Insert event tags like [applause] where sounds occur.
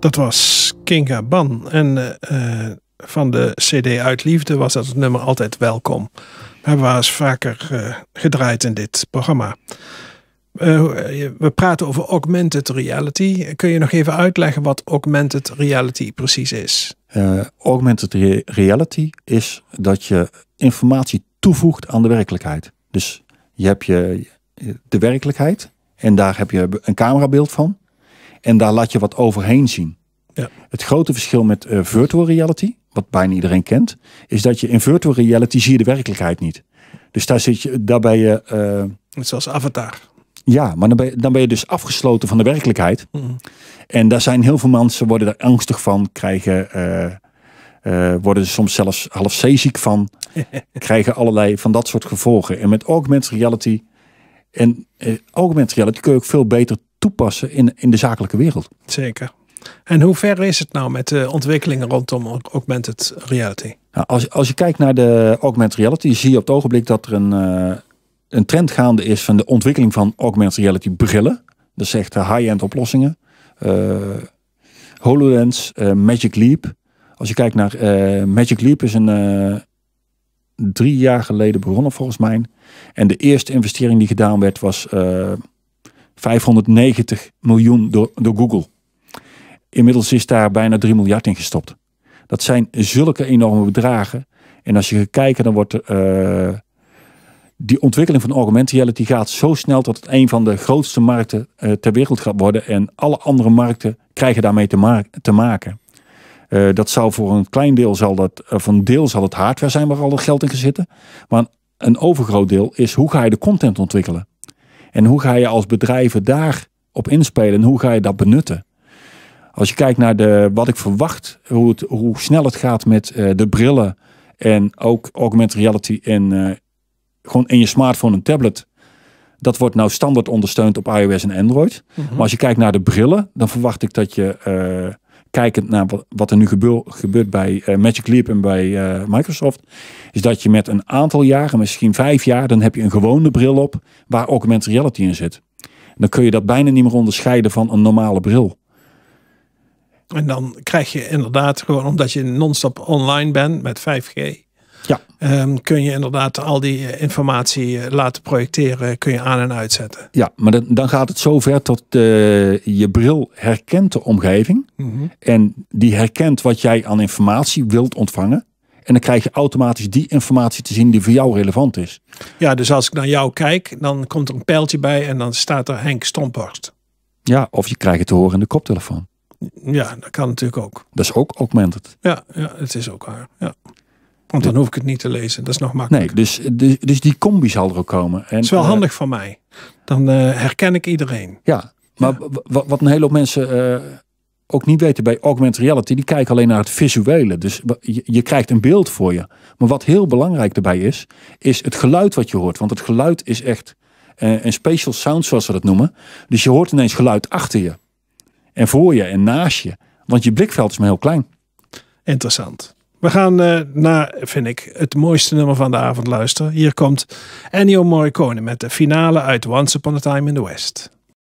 Dat was Kinga Ban. En eh, eh, van de CD Uit Liefde was dat het nummer altijd welkom. We hebben vaker eh, gedraaid in dit programma. we praten over augmented reality. Kun je nog even uitleggen wat augmented reality precies is? augmented reality is dat je informatie toevoegt aan de werkelijkheid. Dus je hebt je, de werkelijkheid en daar heb je een camerabeeld van. En daar laat je wat overheen zien. Ja. Het grote verschil met uh, virtual reality, wat bijna iedereen kent, is dat je in virtual reality zie je de werkelijkheid niet. Dus daar zit je, daar ben je. Eh, Net zoals Avatar. Ja, maar dan ben, je, dan ben je dus afgesloten van de werkelijkheid. Mhm. En daar zijn heel veel mensen worden daar angstig van, krijgen, eh, worden uh, worden soms zelfs half zeeziek van, [laughs] krijgen allerlei van dat soort gevolgen. En met augmented reality en augmented reality kun je ook veel beter toepassen in, in de zakelijke wereld. Zeker. En hoe ver is het nou met de ontwikkelingen rondom augmented reality? Nou, als, als je kijkt naar de augmented reality, zie je op het ogenblik dat er een, eh, een trend gaande is van de ontwikkeling van augmented reality brillen. Dat zegt high-end oplossingen. Uh, HoloLens, eh, Magic Leap. Als je kijkt naar Magic Leap is een drie jaar geleden begonnen volgens mij. En de eerste investering die gedaan werd was 590 miljoen door, door Google. Inmiddels is daar bijna 3 miljard in gestopt. Dat zijn zulke enorme bedragen. En als je kijkt, dan wordt uh, die ontwikkeling van augmented reality gaat zo snel dat het een van de grootste markten eh, ter wereld gaat worden. En alle andere markten krijgen daarmee te, te maken. Eh, dat zou voor een klein deel, zal dat, van deel zal het hardware zijn waar al het geld in gaat zitten. Maar een overgroot deel is hoe ga je de content ontwikkelen? En hoe ga je als bedrijven daarop inspelen en hoe ga je dat benutten? Als je kijkt naar de, wat ik verwacht, hoe, het, hoe snel het gaat met eh, de brillen en ook augmented reality en eh, gewoon in je smartphone en tablet. Dat wordt nou standaard ondersteund op iOS en Android. Mhm. Maar als je kijkt naar de brillen, dan verwacht ik dat je eh, kijkend naar wat er nu gebeurt bij eh, Magic Leap en bij eh, Microsoft, is dat je met een aantal jaren, misschien vijf jaar, dan heb je een gewone bril op waar augmented reality in zit. Dan kun je dat bijna niet meer onderscheiden van een normale bril. En dan krijg je inderdaad gewoon, omdat je non-stop online bent met 5G, ja. Ehm, kun je inderdaad al die eh, informatie eh, laten projecteren, kun je aan en uitzetten. Ja, maar dan, dan gaat het zover dat uh, je bril herkent de omgeving. Mhm. En die herkent wat jij aan informatie wilt ontvangen. En dan krijg je automatisch die informatie te zien die voor jou relevant is. Ja, dus als ik naar jou kijk, dan komt er een pijltje bij en dan staat er Henk Stomphorst. Ja, of je krijgt het te horen in de koptelefoon. Ja, dat kan natuurlijk ook. Dat is ook augmented. Ja, ja het is ook waar. Ja. Want dan hoef ik het niet te lezen. Dat is nog makkelijker. Nee, dus, dus, die combi zal er ook komen. En, is wel eh, handig voor mij. Dan eh, herken ik iedereen. Ja, maar wat een hele hoop mensen eh, ook niet weten bij augmented reality, die kijken alleen naar het visuele. Dus je, je, krijgt een beeld voor je. Maar wat heel belangrijk daarbij is, is het geluid wat je hoort. Want het geluid is echt een special sound, zoals ze dat noemen. Dus je hoort ineens geluid achter je. En voor je en naast je. Want je blikveld is maar heel klein. Interessant. We gaan eh, naar, vind ik, het mooiste nummer van de avond luisteren. Hier komt Ennio Morricone met de finale uit Once Upon a Time in the West.